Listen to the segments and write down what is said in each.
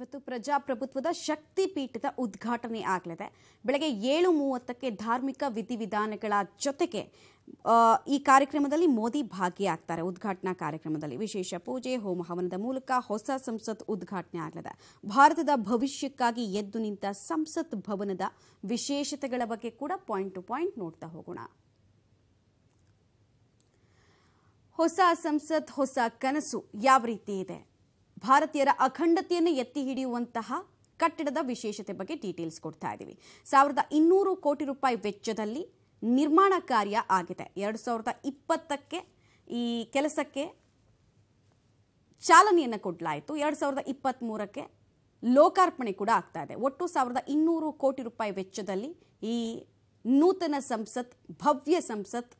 ಇವತ್ತು ಪ್ರಜಾಪ್ರಭುತ್ವದ ಶಕ್ತಿ ಪೀಠದ ಉದ್ಘಾಟನೆ ಆಗಲಿದೆ ಬೆಳಗ್ಗೆ ಏಳು ಮೂವತ್ತಕ್ಕೆ ಧಾರ್ಮಿಕ ವಿಧಿವಿಧಾನಗಳ ಜೊತೆಗೆ ಈ ಕಾರ್ಯಕ್ರಮದಲ್ಲಿ ಮೋದಿ ಭಾಗಿಯಾಗ್ತಾರೆ ಉದ್ಘಾಟನಾ ಕಾರ್ಯಕ್ರಮದಲ್ಲಿ ವಿಶೇಷ ಪೂಜೆ ಹೋಮ ಹವನದ ಮೂಲಕ ಹೊಸ ಸಂಸತ್ ಉದ್ಘಾಟನೆ ಆಗಲಿದೆ ಭಾರತದ ಭವಿಷ್ಯಕ್ಕಾಗಿ ಎದ್ದು ನಿಂತ ಸಂಸತ್ ಭವನದ ವಿಶೇಷತೆಗಳ ಬಗ್ಗೆ ಕೂಡ ಪಾಯಿಂಟ್ ಟು ಪಾಯಿಂಟ್ ನೋಡ್ತಾ ಹೋಗೋಣ ಹೊಸ ಸಂಸತ್ ಹೊಸ ಕನಸು ಯಾವ ರೀತಿ ಇದೆ ಭಾರತೀಯರ ಅಖಂಡತೆಯನ್ನು ಎತ್ತಿ ಹಿಡಿಯುವಂತಹ ಕಟ್ಟಡದ ವಿಶೇಷತೆ ಬಗ್ಗೆ ಡೀಟೇಲ್ಸ್ ಕೊಡ್ತಾ ಇದ್ದೀವಿ ಸಾವಿರದ ಇನ್ನೂರು ಕೋಟಿ ರೂಪಾಯಿ ವೆಚ್ಚದಲ್ಲಿ ನಿರ್ಮಾಣ ಕಾರ್ಯ ಆಗಿದೆ ಎರಡು ಸಾವಿರದ ಇಪ್ಪತ್ತಕ್ಕೆ ಈ ಕೆಲಸಕ್ಕೆ ಚಾಲನೆಯನ್ನು ಕೊಡಲಾಯಿತು ಎರಡು ಸಾವಿರದ ಇಪ್ಪತ್ತ್ಮೂರಕ್ಕೆ ಲೋಕಾರ್ಪಣೆ ಕೂಡ ಆಗ್ತಾ ಇದೆ ಒಟ್ಟು ಸಾವಿರದ ಇನ್ನೂರು ಕೋಟಿ ರೂಪಾಯಿ ವೆಚ್ಚದಲ್ಲಿ ಈ ನೂತನ ಸಂಸತ್ ಭವ್ಯ ಸಂಸತ್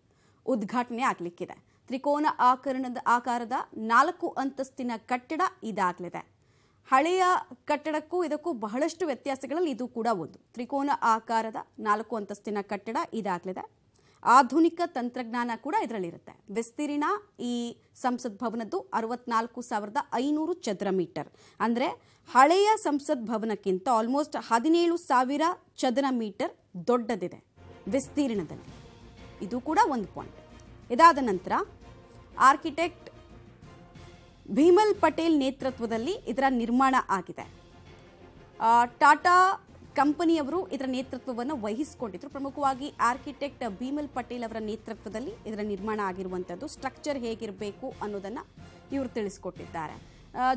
ಉದ್ಘಾಟನೆ ಆಗಲಿಕ್ಕಿದೆ ತ್ರಿಕೋನ ಆಕರಣದ ಆಕಾರದ ನಾಲ್ಕು ಅಂತಸ್ತಿನ ಕಟ್ಟಡ ಇದಾಗಲಿದೆ ಹಳೆಯ ಕಟ್ಟಡಕ್ಕೂ ಇದಕ್ಕೂ ಬಹಳಷ್ಟು ವ್ಯತ್ಯಾಸಗಳಲ್ಲಿ ಇದು ಕೂಡ ಒಂದು ತ್ರಿಕೋನ ಆಕಾರದ ನಾಲ್ಕು ಅಂತಸ್ತಿನ ಕಟ್ಟಡ ಇದಾಗಲಿದೆ ಆಧುನಿಕ ತಂತ್ರಜ್ಞಾನ ಕೂಡ ಇದರಲ್ಲಿರುತ್ತೆ ವಿಸ್ತೀರ್ಣ ಈ ಸಂಸತ್ ಭವನದ್ದು ಅರವತ್ನಾಲ್ಕು ಸಾವಿರದ ಐನೂರು ಚದರ ಮೀಟರ್ ಅಂದರೆ ಹಳೆಯ ಸಂಸತ್ ಭವನಕ್ಕಿಂತ ಆಲ್ಮೋಸ್ಟ್ ಹದಿನೇಳು ಸಾವಿರ ಚದರ ಮೀಟರ್ ದೊಡ್ಡದಿದೆ ವಿಸ್ತೀರ್ಣದಲ್ಲಿ ಇದು ಕೂಡ ಒಂದು ಪಾಯಿಂಟ್ ಇದಾದ ನಂತರ ಆರ್ಕಿಟೆಕ್ಟ್ ಭೀಮಲ್ ಪಟೇಲ್ ನೇತೃತ್ವದಲ್ಲಿ ಇದರ ನಿರ್ಮಾಣ ಆಗಿದೆ ಟಾಟಾ ಕಂಪನಿಯವರು ಇದರ ನೇತೃತ್ವವನ್ನು ವಹಿಸಿಕೊಂಡಿದ್ರು ಪ್ರಮುಖವಾಗಿ ಆರ್ಕಿಟೆಕ್ಟ್ ಭೀಮಲ್ ಪಟೇಲ್ ಅವರ ನೇತೃತ್ವದಲ್ಲಿ ಇದರ ನಿರ್ಮಾಣ ಆಗಿರುವಂಥದ್ದು ಸ್ಟ್ರಕ್ಚರ್ ಹೇಗಿರಬೇಕು ಅನ್ನೋದನ್ನು ಇವರು ತಿಳಿಸಿಕೊಟ್ಟಿದ್ದಾರೆ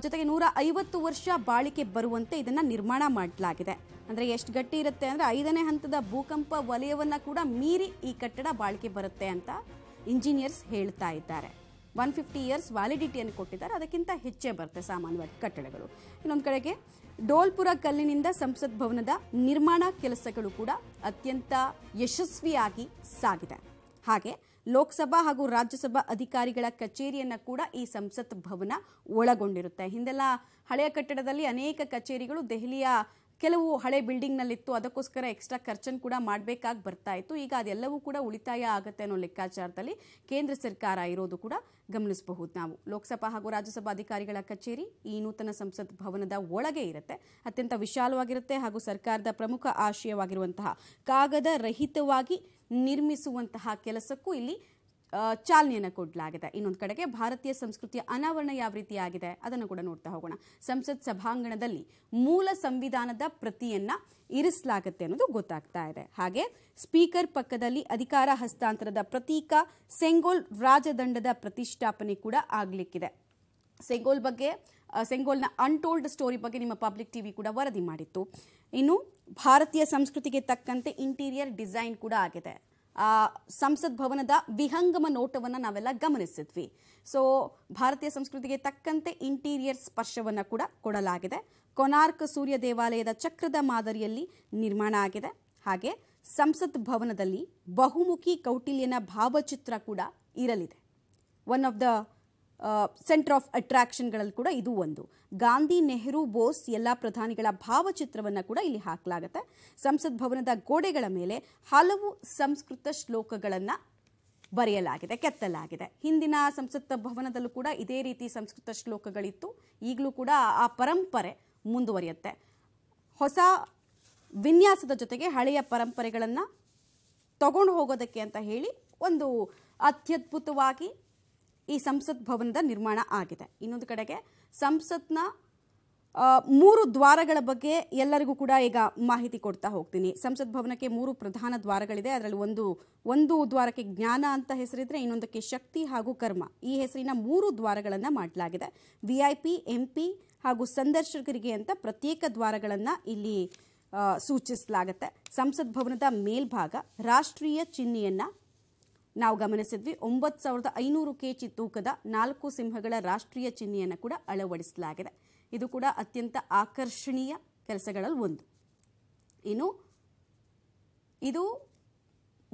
ಜೊತೆಗೆ ನೂರ ಐವತ್ತು ವರ್ಷ ಬಾಳಿಕೆ ಬರುವಂತೆ ಇದನ್ನು ನಿರ್ಮಾಣ ಮಾಡಲಾಗಿದೆ ಅಂದರೆ ಎಷ್ಟು ಗಟ್ಟಿ ಇರುತ್ತೆ ಅಂದರೆ ಐದನೇ ಹಂತದ ಭೂಕಂಪ ವಲಯವನ್ನು ಕೂಡ ಮೀರಿ ಈ ಕಟ್ಟಡ ಬಾಳಿಕೆ ಬರುತ್ತೆ ಅಂತ ಇಂಜಿನಿಯರ್ಸ್ ಹೇಳ್ತಾ ಇದ್ದಾರೆ ಒನ್ ಫಿಫ್ಟಿ ಇಯರ್ಸ್ ವ್ಯಾಲಿಡಿಟಿಯನ್ನು ಕೊಟ್ಟಿದ್ದಾರೆ ಅದಕ್ಕಿಂತ ಹೆಚ್ಚೇ ಬರುತ್ತೆ ಸಾಮಾನ್ಯವಾಗಿ ಕಟ್ಟಡಗಳು ಇನ್ನೊಂದು ಕಡೆಗೆ ಡೋಲ್ಪುರ ಕಲ್ಲಿನಿಂದ ಸಂಸತ್ ಭವನದ ನಿರ್ಮಾಣ ಕೆಲಸಗಳು ಕೂಡ ಅತ್ಯಂತ ಯಶಸ್ವಿಯಾಗಿ ಸಾಗಿದೆ ಹಾಗೆ ಲೋಕಸಭಾ ಹಾಗೂ ರಾಜ್ಯಸಭಾ ಅಧಿಕಾರಿಗಳ ಕಚೇರಿಯನ್ನು ಕೂಡ ಈ ಸಂಸತ್ ಭವನ ಒಳಗೊಂಡಿರುತ್ತೆ ಹಿಂದೆಲ್ಲ ಹಳೆಯ ಕಟ್ಟಡದಲ್ಲಿ ಅನೇಕ ಕಚೇರಿಗಳು ದೆಹಲಿಯ ಕೆಲವು ಹಳೆ ಬಿಲ್ಡಿಂಗ್ನಲ್ಲಿತ್ತು ಅದಕ್ಕೋಸ್ಕರ ಎಕ್ಸ್ಟ್ರಾ ಖರ್ಚನ್ನು ಕೂಡ ಮಾಡಬೇಕಾಗಿ ಬರ್ತಾ ಇತ್ತು ಈಗ ಅದೆಲ್ಲವೂ ಕೂಡ ಉಳಿತಾಯ ಆಗುತ್ತೆ ಅನ್ನೋ ಲೆಕ್ಕಾಚಾರದಲ್ಲಿ ಕೇಂದ್ರ ಸರ್ಕಾರ ಇರೋದು ಕೂಡ ಗಮನಿಸಬಹುದು ನಾವು ಲೋಕಸಭಾ ಹಾಗೂ ರಾಜ್ಯಸಭಾ ಅಧಿಕಾರಿಗಳ ಕಚೇರಿ ಈ ನೂತನ ಸಂಸತ್ ಭವನದ ಒಳಗೆ ಇರುತ್ತೆ ಅತ್ಯಂತ ವಿಶಾಲವಾಗಿರುತ್ತೆ ಹಾಗೂ ಸರ್ಕಾರದ ಪ್ರಮುಖ ಆಶಯವಾಗಿರುವಂತಹ ಕಾಗದ ರಹಿತವಾಗಿ ನಿರ್ಮಿಸುವಂತಹ ಕೆಲಸಕ್ಕೂ ಇಲ್ಲಿ ಚಾಲನೆಯನ್ನು ಕೊಡಲಾಗಿದೆ ಇನ್ನೊಂದು ಕಡೆಗೆ ಭಾರತೀಯ ಸಂಸ್ಕೃತಿಯ ಅನಾವರಣ ಯಾವ ರೀತಿಯಾಗಿದೆ ಅದನ್ನು ಕೂಡ ನೋಡ್ತಾ ಹೋಗೋಣ ಸಂಸತ್ ಸಭಾಂಗಣದಲ್ಲಿ ಮೂಲ ಸಂವಿಧಾನದ ಪ್ರತಿಯನ್ನ ಇರಿಸಲಾಗುತ್ತೆ ಅನ್ನೋದು ಗೊತ್ತಾಗ್ತಾ ಇದೆ ಹಾಗೆ ಸ್ಪೀಕರ್ ಪಕ್ಕದಲ್ಲಿ ಅಧಿಕಾರ ಹಸ್ತಾಂತರದ ಪ್ರತೀಕ ಸೆಂಗೋಲ್ ರಾಜದಂಡದ ಪ್ರತಿಷ್ಠಾಪನೆ ಕೂಡ ಆಗಲಿಕ್ಕಿದೆ ಸೆಂಗೋಲ್ ಬಗ್ಗೆ ಸೆಂಗೋಲ್ನ ಅನ್ಟೋಲ್ಡ್ ಸ್ಟೋರಿ ಬಗ್ಗೆ ನಿಮ್ಮ ಪಬ್ಲಿಕ್ ಟಿವಿ ಕೂಡ ವರದಿ ಮಾಡಿತ್ತು ಇನ್ನು ಭಾರತೀಯ ಸಂಸ್ಕೃತಿಗೆ ತಕ್ಕಂತೆ ಇಂಟೀರಿಯರ್ ಡಿಸೈನ್ ಕೂಡ ಆಗಿದೆ ಸಂಸತ್ ಭವನದ ವಿಹಂಗಮ ನೋಟವನ್ನು ನಾವೆಲ್ಲ ಗಮನಿಸಿದ್ವಿ ಸೊ ಭಾರತೀಯ ಸಂಸ್ಕೃತಿಗೆ ತಕ್ಕಂತೆ ಇಂಟೀರಿಯರ್ ಸ್ಪರ್ಶವನ್ನು ಕೂಡ ಕೊಡಲಾಗಿದೆ ಕೊನಾರ್ಕ್ ಸೂರ್ಯ ದೇವಾಲಯದ ಚಕ್ರದ ಮಾದರಿಯಲ್ಲಿ ನಿರ್ಮಾಣ ಆಗಿದೆ ಹಾಗೆ ಸಂಸತ್ ಭವನದಲ್ಲಿ ಬಹುಮುಖಿ ಕೌಟಿಲ್ಯನ ಭಾವಚಿತ್ರ ಕೂಡ ಇರಲಿದೆ one of the centre of ಅಟ್ರಾಕ್ಷನ್ಗಳಲ್ಲಿ ಕೂಡ ಇದು ಒಂದು ಗಾಂಧಿ ನೆಹರು ಬೋಸ್ ಎಲ್ಲ ಪ್ರಧಾನಿಗಳ ಭಾವಚಿತ್ರವನ್ನು ಕೂಡ ಇಲ್ಲಿ ಹಾಕಲಾಗುತ್ತೆ ಸಂಸತ್ ಭವನದ ಗೋಡೆಗಳ ಮೇಲೆ ಹಲವು ಸಂಸ್ಕೃತ ಶ್ಲೋಕಗಳನ್ನು ಬರೆಯಲಾಗಿದೆ ಕೆತ್ತಲಾಗಿದೆ ಹಿಂದಿನ ಸಂಸತ್ ಭವನದಲ್ಲೂ ಕೂಡ ಇದೇ ರೀತಿ ಸಂಸ್ಕೃತ ಶ್ಲೋಕಗಳಿತ್ತು ಈಗಲೂ ಕೂಡ ಆ ಪರಂಪರೆ ಮುಂದುವರಿಯುತ್ತೆ ಹೊಸ ವಿನ್ಯಾಸದ ಜೊತೆಗೆ ಹಳೆಯ ಪರಂಪರೆಗಳನ್ನು ತಗೊಂಡು ಹೋಗೋದಕ್ಕೆ ಅಂತ ಹೇಳಿ ಒಂದು ಅತ್ಯದ್ಭುತವಾಗಿ ಈ ಸಂಸತ್ ಭವನದ ನಿರ್ಮಾಣ ಆಗಿದೆ ಇನ್ನೊಂದು ಕಡೆಗೆ ಸಂಸತ್ನ ಮೂರು ದ್ವಾರಗಳ ಬಗ್ಗೆ ಎಲ್ಲರಿಗೂ ಕೂಡ ಈಗ ಮಾಹಿತಿ ಕೊಡ್ತಾ ಹೋಗ್ತೀನಿ ಸಂಸತ್ ಭವನಕ್ಕೆ ಮೂರು ಪ್ರಧಾನ ದ್ವಾರಗಳಿದೆ ಅದರಲ್ಲಿ ಒಂದು ಒಂದು ದ್ವಾರಕ್ಕೆ ಜ್ಞಾನ ಅಂತ ಹೆಸರಿದ್ರೆ ಇನ್ನೊಂದಕ್ಕೆ ಶಕ್ತಿ ಹಾಗೂ ಕರ್ಮ ಈ ಹೆಸರಿನ ಮೂರು ದ್ವಾರಗಳನ್ನು ಮಾಡಲಾಗಿದೆ V I P M P ಹಾಗೂ ಸಂದರ್ಶಕರಿಗೆ ಅಂತ ಪ್ರತ್ಯೇಕ ದ್ವಾರಗಳನ್ನು ಇಲ್ಲಿ ಸೂಚಿಸಲಾಗುತ್ತೆ ಸಂಸತ್ ಭವನದ ಮೇಲ್ಭಾಗ ರಾಷ್ಟ್ರೀಯ ಚಿಹ್ನೆಯನ್ನು ನಾವು ಗಮನಿಸಿದ್ವಿ ಒಂಬತ್ತು ಸಾವಿರದ ಐನೂರು ಕೆ ಜಿ ತೂಕದ ನಾಲ್ಕು ಸಿಂಹಗಳ ರಾಷ್ಟ್ರೀಯ ಚಿಹ್ನೆಯನ್ನು ಕೂಡ ಅಳವಡಿಸಲಾಗಿದೆ ಇದು ಕೂಡ ಅತ್ಯಂತ ಆಕರ್ಷಣೀಯ ಕೆಲಸಗಳಲ್ಲಿ ಒಂದು ಇನ್ನು ಇದು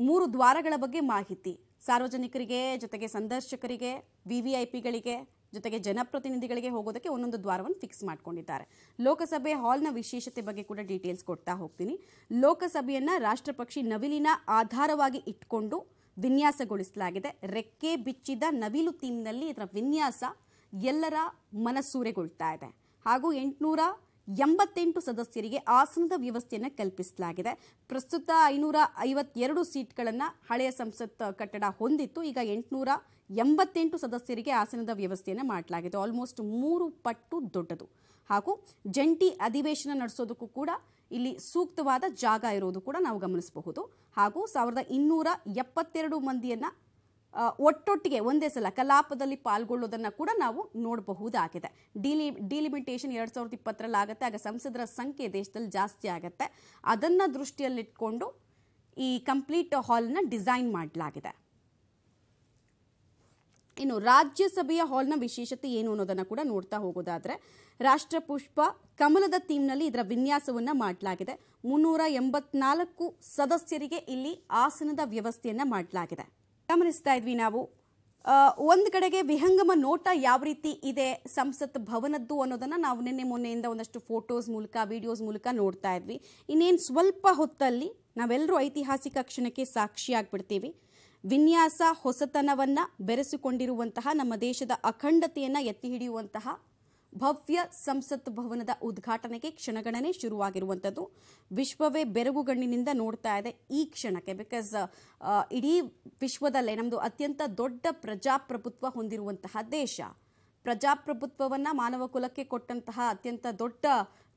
ಮೂರು ದ್ವಾರಗಳ ಬಗ್ಗೆ ಮಾಹಿತಿ ಸಾರ್ವಜನಿಕರಿಗೆ ಜೊತೆಗೆ ಸಂದರ್ಶಕರಿಗೆ ವಿ ಪಿಗಳಿಗೆ ಜೊತೆಗೆ ಜನಪ್ರತಿನಿಧಿಗಳಿಗೆ ಹೋಗೋದಕ್ಕೆ ಒಂದೊಂದು ದ್ವಾರವನ್ನು ಫಿಕ್ಸ್ ಮಾಡ್ಕೊಂಡಿದ್ದಾರೆ ಲೋಕಸಭೆ ಹಾಲ್ನ ವಿಶೇಷತೆ ಬಗ್ಗೆ ಕೂಡ ಡೀಟೇಲ್ಸ್ ಕೊಡ್ತಾ ಹೋಗ್ತೀನಿ ಲೋಕಸಭೆಯನ್ನು ರಾಷ್ಟ್ರಪಕ್ಷಿ ನವಿಲಿನ ಆಧಾರವಾಗಿ ಇಟ್ಕೊಂಡು ವಿನ್ಯಾಸಗೊಳಿಸಲಾಗಿದೆ ರೆಕ್ಕೆ ಬಿಚ್ಚಿದ ನವಿಲು ಥೀಮ್ನಲ್ಲಿ ಇದರ ವಿನ್ಯಾಸ ಎಲ್ಲರ ಮನಸ್ಸೂರೆಗೊಳ್ತಾ ಇದೆ ಹಾಗೂ ಎಂಟುನೂರ ಎಂಬತ್ತೆಂಟು ಸದಸ್ಯರಿಗೆ ಆಸನದ ವ್ಯವಸ್ಥೆಯನ್ನು ಕಲ್ಪಿಸಲಾಗಿದೆ ಪ್ರಸ್ತುತ ಐನೂರ ಐವತ್ತೆರಡು ಸೀಟ್ಗಳನ್ನು ಹಳೆಯ ಸಂಸತ್ ಕಟ್ಟಡ ಹೊಂದಿತ್ತು ಈಗ ಎಂಟುನೂರ ಎಂಬತ್ತೆಂಟು ಸದಸ್ಯರಿಗೆ ಆಸನದ ವ್ಯವಸ್ಥೆಯನ್ನು ಮಾಡಲಾಗಿದೆ ಆಲ್ಮೋಸ್ಟ್ ಮೂರು ಪಟ್ಟು ದೊಡ್ಡದು ಹಾಗೂ ಜಂಟಿ ಅಧಿವೇಶನ ನಡೆಸೋದಕ್ಕೂ ಕೂಡ ಇಲ್ಲಿ ಸೂಕ್ತವಾದ ಜಾಗ ಇರೋದು ಕೂಡ ನಾವು ಗಮನಿಸಬಹುದು ಹಾಗೂ ಸಾವಿರದ ಇನ್ನೂರ ಎಪ್ಪತ್ತೆರಡು ಮಂದಿಯನ್ನು ಒಟ್ಟೊಟ್ಟಿಗೆ ಒಂದೇ ಸಲ ಕಲಾಪದಲ್ಲಿ ಪಾಲ್ಗೊಳ್ಳೋದನ್ನು ಕೂಡ ನಾವು ನೋಡಬಹುದಾಗಿದೆ ಡಿಲಿ ಡಿಲಿಮಿಟೇಷನ್ ಎರಡು ಸಾವಿರದ ಇಪ್ಪತ್ತರಲ್ಲಿ ಆಗುತ್ತೆ ಆಗ ಸಂಸದರ ಸಂಖ್ಯೆ ದೇಶದಲ್ಲಿ ಜಾಸ್ತಿ ಆಗುತ್ತೆ ಅದನ್ನು ದೃಷ್ಟಿಯಲ್ಲಿಟ್ಕೊಂಡು ಈ ಕಂಪ್ಲೀಟ್ ಹಾಲ್ನ ಡಿಸೈನ್ ಮಾಡಲಾಗಿದೆ ಇನ್ನು ರಾಜ್ಯಸಭೆಯ ಹಾಲ್ನ ವಿಶೇಷತೆ ಏನು ಅನ್ನೋದನ್ನು ಕೂಡ ನೋಡ್ತಾ ಹೋಗೋದಾದರೆ ರಾಷ್ಟ್ರಪುಷ್ಪ ಕಮಲದ ಥೀಮ್ನಲ್ಲಿ ಇದರ ವಿನ್ಯಾಸವನ್ನು ಮಾಡಲಾಗಿದೆ ಮುನ್ನೂರ ಎಂಬತ್ನಾಲ್ಕು ಸದಸ್ಯರಿಗೆ ಇಲ್ಲಿ ಆಸನದ ವ್ಯವಸ್ಥೆಯನ್ನು ಮಾಡಲಾಗಿದೆ ಗಮನಿಸ್ತಾ ಇದ್ವಿ ನಾವು ಒಂದು ಕಡೆಗೆ ವಿಹಂಗಮ ನೋಟ ಯಾವ ರೀತಿ ಇದೆ ಸಂಸತ್ ಭವನದ್ದು ಅನ್ನೋದನ್ನು ನಾವು ನಿನ್ನೆ ಮೊನ್ನೆಯಿಂದ ಒಂದಷ್ಟು ಫೋಟೋಸ್ ಮೂಲಕ ವಿಡಿಯೋಸ್ ಮೂಲಕ ನೋಡ್ತಾ ಇದ್ವಿ ಇನ್ನೇನು ಸ್ವಲ್ಪ ಹೊತ್ತಲ್ಲಿ ನಾವೆಲ್ಲರೂ ಐತಿಹಾಸಿಕ ಕ್ಷಣಕ್ಕೆ ಸಾಕ್ಷಿಯಾಗ್ಬಿಡ್ತೀವಿ ವಿನ್ಯಾಸ ಹೊಸತನವನ್ನು ಬೆರೆಸಿಕೊಂಡಿರುವಂತಹ ನಮ್ಮ ದೇಶದ ಅಖಂಡತೆಯನ್ನು ಎತ್ತಿ ಹಿಡಿಯುವಂತಹ ಭವ್ಯ ಸಂಸತ್ ಭವನದ ಉದ್ಘಾಟನೆಗೆ ಕ್ಷಣಗಣನೆ ಶುರುವಾಗಿರುವಂಥದ್ದು ವಿಶ್ವವೇ ಬೆರಗುಗಣ್ಣಿನಿಂದ ನೋಡ್ತಾ ಇದೆ ಈ ಕ್ಷಣಕ್ಕೆ ಬಿಕಾಸ್ ಇಡೀ ವಿಶ್ವದಲ್ಲೇ ನಮ್ಮದು ಅತ್ಯಂತ ದೊಡ್ಡ ಪ್ರಜಾಪ್ರಭುತ್ವ ಹೊಂದಿರುವಂತಹ ದೇಶ ಪ್ರಜಾಪ್ರಭುತ್ವವನ್ನು ಮಾನವ ಕುಲಕ್ಕೆ ಕೊಟ್ಟಂತಹ ಅತ್ಯಂತ ದೊಡ್ಡ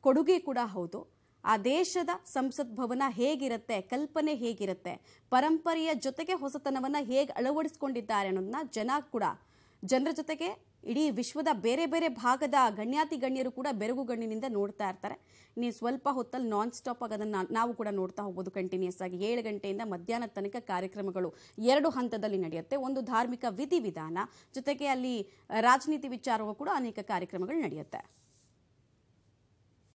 ಕೊಡುಗೆ ಕೂಡ ಹೌದು ಆ ದೇಶದ ಸಂಸತ್ ಭವನ ಹೇಗಿರುತ್ತೆ ಕಲ್ಪನೆ ಹೇಗಿರುತ್ತೆ ಪರಂಪರೆಯ ಜೊತೆಗೆ ಹೊಸತನವನ್ನು ಹೇಗೆ ಅಳವಡಿಸ್ಕೊಂಡಿದ್ದಾರೆ ಅನ್ನೋದನ್ನ ಜನ ಕೂಡ ಜನರ ಜೊತೆಗೆ ಇಡೀ ವಿಶ್ವದ ಬೇರೆ ಬೇರೆ ಭಾಗದ ಗಣ್ಯಾತಿ ಗಣ್ಯರು ಕೂಡ ಬೆರಗು ಗಣ್ಯನಿಂದ ನೋಡ್ತಾ ಇರ್ತಾರೆ ನೀವು ಸ್ವಲ್ಪ ಹೊತ್ತಲ್ಲಿ ನಾನ್ ಸ್ಟಾಪ್ ಆಗೋದನ್ನು ನಾವು ಕೂಡ ನೋಡ್ತಾ ಹೋಗ್ಬೋದು ಕಂಟಿನ್ಯೂಸ್ ಆಗಿ ಏಳು ಗಂಟೆಯಿಂದ ಮಧ್ಯಾಹ್ನ ತನಕ ಕಾರ್ಯಕ್ರಮಗಳು ಎರಡು ಹಂತದಲ್ಲಿ ನಡೆಯುತ್ತೆ ಒಂದು ಧಾರ್ಮಿಕ ವಿಧಿವಿಧಾನ ಜೊತೆಗೆ ಅಲ್ಲಿ ರಾಜನೀತಿ ವಿಚಾರವೂ ಕೂಡ ಅನೇಕ ಕಾರ್ಯಕ್ರಮಗಳು ನಡೆಯುತ್ತೆ